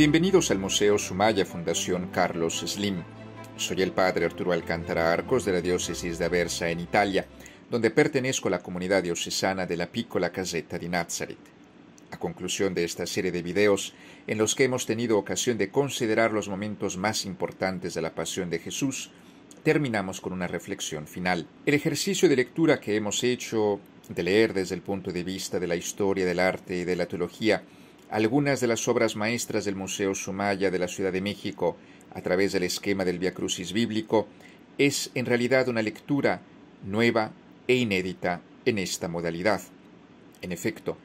Bienvenidos al Museo Sumaya Fundación Carlos Slim. Soy el padre Arturo Alcántara Arcos de la diócesis de Aversa en Italia, donde pertenezco a la comunidad diocesana de la Piccola Caseta di Nazaret. A conclusión de esta serie de videos, en los que hemos tenido ocasión de considerar los momentos más importantes de la pasión de Jesús, terminamos con una reflexión final. El ejercicio de lectura que hemos hecho, de leer desde el punto de vista de la historia del arte y de la teología, algunas de las obras maestras del Museo Sumaya de la Ciudad de México a través del esquema del Via Crucis bíblico es en realidad una lectura nueva e inédita en esta modalidad. En efecto,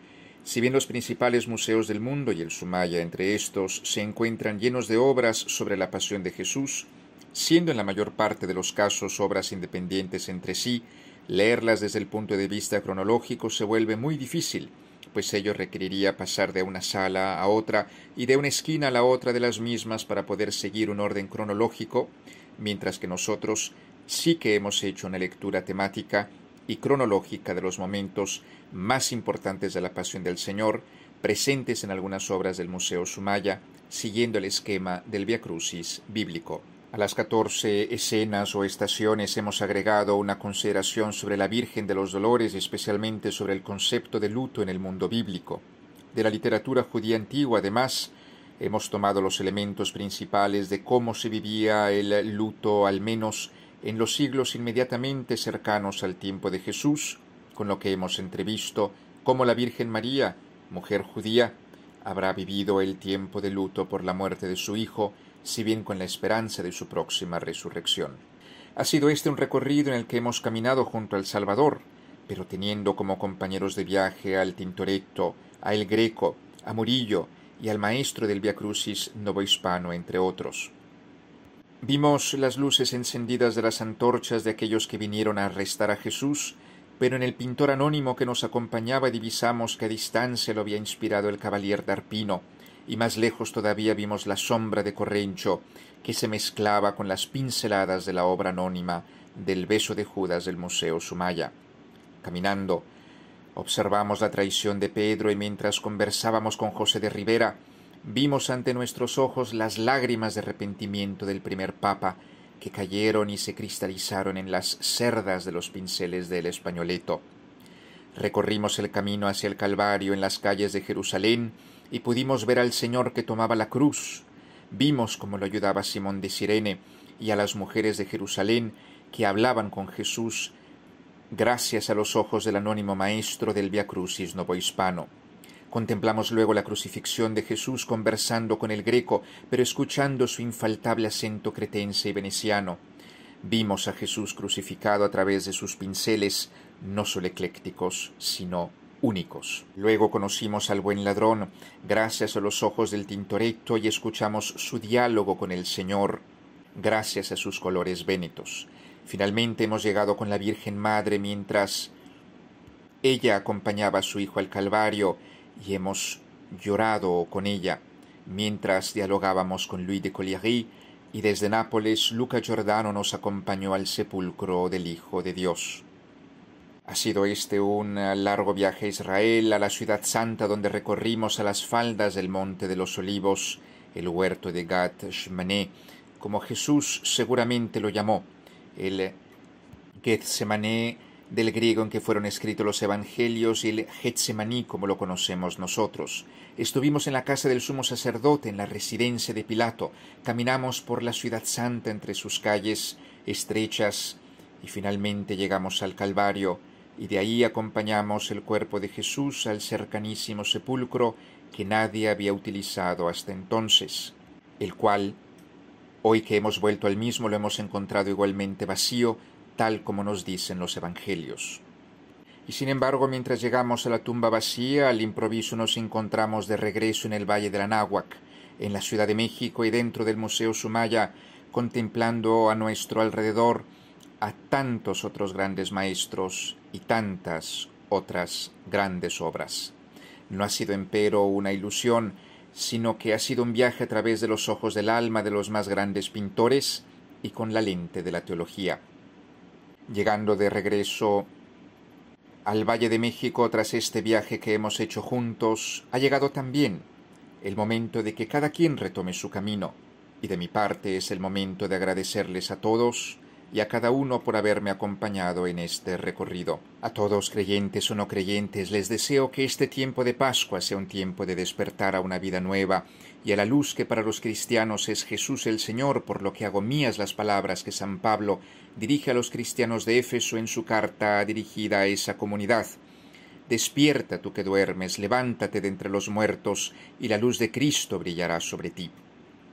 si bien los principales museos del mundo y el Sumaya entre estos se encuentran llenos de obras sobre la pasión de Jesús, siendo en la mayor parte de los casos obras independientes entre sí, leerlas desde el punto de vista cronológico se vuelve muy difícil, pues ello requeriría pasar de una sala a otra y de una esquina a la otra de las mismas para poder seguir un orden cronológico, mientras que nosotros sí que hemos hecho una lectura temática y cronológica de los momentos más importantes de la Pasión del Señor, presentes en algunas obras del Museo Sumaya, siguiendo el esquema del Via Crucis bíblico. A las catorce escenas o estaciones hemos agregado una consideración sobre la Virgen de los Dolores, especialmente sobre el concepto de luto en el mundo bíblico. De la literatura judía antigua, además, hemos tomado los elementos principales de cómo se vivía el luto, al menos en los siglos inmediatamente cercanos al tiempo de Jesús, con lo que hemos entrevisto cómo la Virgen María, mujer judía, habrá vivido el tiempo de luto por la muerte de su hijo, si bien con la esperanza de su próxima resurrección. Ha sido este un recorrido en el que hemos caminado junto al Salvador, pero teniendo como compañeros de viaje al Tintoretto, a El Greco, a Murillo y al maestro del Via Crucis Novohispano, entre otros. Vimos las luces encendidas de las antorchas de aquellos que vinieron a arrestar a Jesús, pero en el pintor anónimo que nos acompañaba divisamos que a distancia lo había inspirado el caballero d'Arpino, y más lejos todavía vimos la sombra de Correncho, que se mezclaba con las pinceladas de la obra anónima del beso de Judas del Museo Sumaya. Caminando, observamos la traición de Pedro y mientras conversábamos con José de Rivera, vimos ante nuestros ojos las lágrimas de arrepentimiento del primer papa, que cayeron y se cristalizaron en las cerdas de los pinceles del españoleto. Recorrimos el camino hacia el Calvario en las calles de Jerusalén, y pudimos ver al Señor que tomaba la cruz. Vimos cómo lo ayudaba Simón de Sirene y a las mujeres de Jerusalén que hablaban con Jesús gracias a los ojos del anónimo maestro del Via Crucis Novohispano. Contemplamos luego la crucifixión de Jesús conversando con el greco, pero escuchando su infaltable acento cretense y veneciano. Vimos a Jesús crucificado a través de sus pinceles, no solo eclécticos, sino únicos. Luego conocimos al buen ladrón, gracias a los ojos del Tintoretto, y escuchamos su diálogo con el Señor, gracias a sus colores vénetos. Finalmente hemos llegado con la Virgen Madre mientras ella acompañaba a su hijo al Calvario, y hemos llorado con ella, mientras dialogábamos con Luis de Colliery y desde Nápoles Luca Giordano nos acompañó al sepulcro del Hijo de Dios. Ha sido este un eh, largo viaje a Israel, a la ciudad santa donde recorrimos a las faldas del monte de los olivos, el huerto de Gat Shmané, como Jesús seguramente lo llamó, el Gethsemane del griego en que fueron escritos los evangelios y el Getsemaní como lo conocemos nosotros. Estuvimos en la casa del sumo sacerdote, en la residencia de Pilato, caminamos por la ciudad santa entre sus calles estrechas y finalmente llegamos al Calvario, y de ahí acompañamos el cuerpo de Jesús al cercanísimo sepulcro que nadie había utilizado hasta entonces, el cual, hoy que hemos vuelto al mismo, lo hemos encontrado igualmente vacío, tal como nos dicen los Evangelios. Y sin embargo, mientras llegamos a la tumba vacía, al improviso nos encontramos de regreso en el Valle de la Náhuac, en la Ciudad de México y dentro del Museo Sumaya, contemplando a nuestro alrededor a tantos otros grandes maestros y tantas otras grandes obras. No ha sido empero una ilusión, sino que ha sido un viaje a través de los ojos del alma de los más grandes pintores y con la lente de la teología. Llegando de regreso al Valle de México tras este viaje que hemos hecho juntos, ha llegado también el momento de que cada quien retome su camino, y de mi parte es el momento de agradecerles a todos y a cada uno por haberme acompañado en este recorrido. A todos creyentes o no creyentes les deseo que este tiempo de Pascua sea un tiempo de despertar a una vida nueva y a la luz que para los cristianos es Jesús el Señor, por lo que hago mías las palabras que San Pablo dirige a los cristianos de Éfeso en su carta dirigida a esa comunidad. Despierta tú que duermes, levántate de entre los muertos, y la luz de Cristo brillará sobre ti.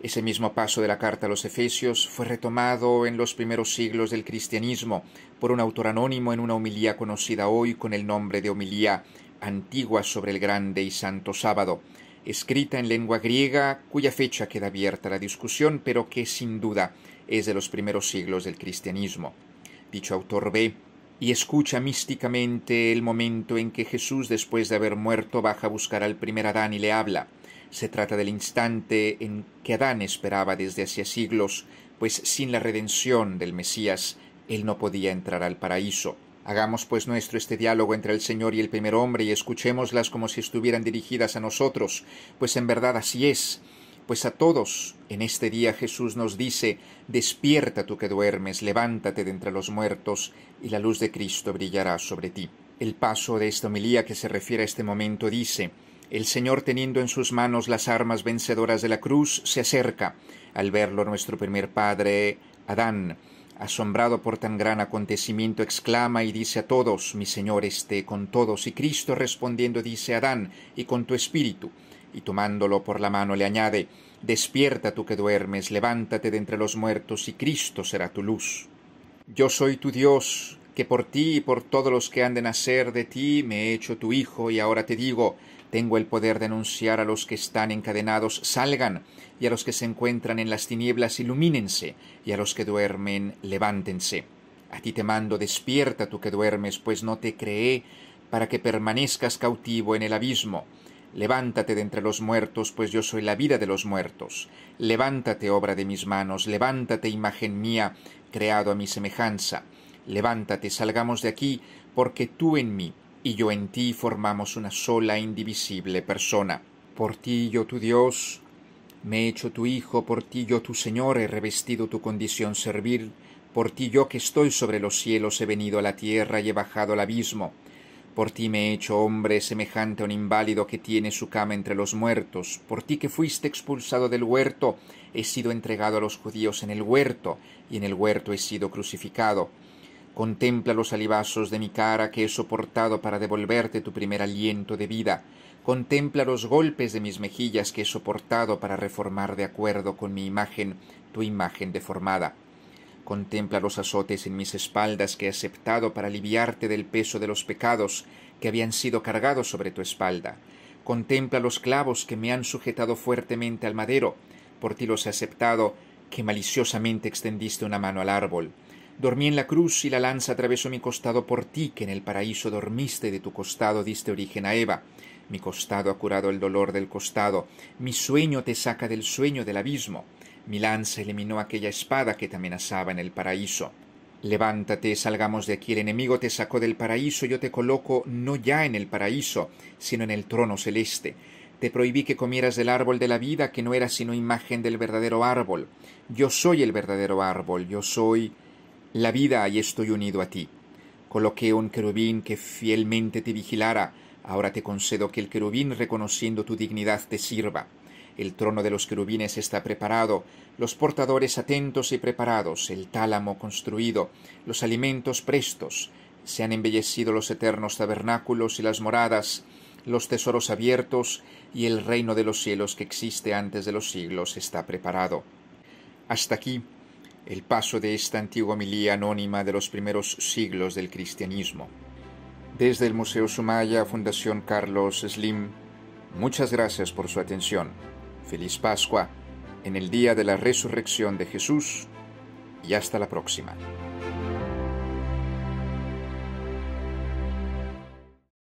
Ese mismo paso de la carta a los Efesios fue retomado en los primeros siglos del cristianismo por un autor anónimo en una homilía conocida hoy con el nombre de homilía antigua sobre el grande y santo sábado, escrita en lengua griega cuya fecha queda abierta a la discusión, pero que sin duda es de los primeros siglos del cristianismo. Dicho autor ve y escucha místicamente el momento en que Jesús, después de haber muerto, baja a buscar al primer Adán y le habla. Se trata del instante en que Adán esperaba desde hacía siglos, pues sin la redención del Mesías, él no podía entrar al paraíso. Hagamos pues nuestro este diálogo entre el Señor y el primer hombre y escuchémoslas como si estuvieran dirigidas a nosotros, pues en verdad así es. Pues a todos, en este día Jesús nos dice, despierta tú que duermes, levántate de entre los muertos, y la luz de Cristo brillará sobre ti. El paso de esta homilía que se refiere a este momento dice, el Señor, teniendo en sus manos las armas vencedoras de la cruz, se acerca. Al verlo nuestro primer padre, Adán, asombrado por tan gran acontecimiento, exclama y dice a todos, mi Señor esté con todos. Y Cristo respondiendo dice Adán, y con tu espíritu. Y tomándolo por la mano le añade, despierta tú que duermes, levántate de entre los muertos, y Cristo será tu luz. Yo soy tu Dios, que por ti y por todos los que han de nacer de ti me he hecho tu hijo, y ahora te digo, tengo el poder de anunciar a los que están encadenados, salgan, y a los que se encuentran en las tinieblas, ilumínense, y a los que duermen, levántense. A ti te mando, despierta tú que duermes, pues no te creé, para que permanezcas cautivo en el abismo. Levántate de entre los muertos, pues yo soy la vida de los muertos. Levántate, obra de mis manos, levántate, imagen mía, creado a mi semejanza. Levántate, salgamos de aquí, porque tú en mí, y yo en ti formamos una sola indivisible persona. Por ti yo tu Dios, me he hecho tu Hijo, por ti yo tu Señor he revestido tu condición servil, por ti yo que estoy sobre los cielos he venido a la tierra y he bajado al abismo, por ti me he hecho hombre semejante a un inválido que tiene su cama entre los muertos, por ti que fuiste expulsado del huerto, he sido entregado a los judíos en el huerto, y en el huerto he sido crucificado. Contempla los alibazos de mi cara que he soportado para devolverte tu primer aliento de vida. Contempla los golpes de mis mejillas que he soportado para reformar de acuerdo con mi imagen, tu imagen deformada. Contempla los azotes en mis espaldas que he aceptado para aliviarte del peso de los pecados que habían sido cargados sobre tu espalda. Contempla los clavos que me han sujetado fuertemente al madero, por ti los he aceptado, que maliciosamente extendiste una mano al árbol. Dormí en la cruz y la lanza atravesó mi costado por ti, que en el paraíso dormiste de tu costado diste origen a Eva. Mi costado ha curado el dolor del costado, mi sueño te saca del sueño del abismo. Mi lanza eliminó aquella espada que te amenazaba en el paraíso. Levántate, salgamos de aquí. El enemigo te sacó del paraíso, yo te coloco no ya en el paraíso, sino en el trono celeste. Te prohibí que comieras del árbol de la vida, que no era sino imagen del verdadero árbol. Yo soy el verdadero árbol, yo soy la vida y estoy unido a ti. Coloqué un querubín que fielmente te vigilara. Ahora te concedo que el querubín, reconociendo tu dignidad, te sirva. El trono de los querubines está preparado, los portadores atentos y preparados, el tálamo construido, los alimentos prestos. Se han embellecido los eternos tabernáculos y las moradas, los tesoros abiertos, y el reino de los cielos que existe antes de los siglos está preparado. Hasta aquí el paso de esta antigua milía anónima de los primeros siglos del cristianismo. Desde el Museo Sumaya Fundación Carlos Slim, muchas gracias por su atención. Feliz Pascua en el día de la resurrección de Jesús y hasta la próxima.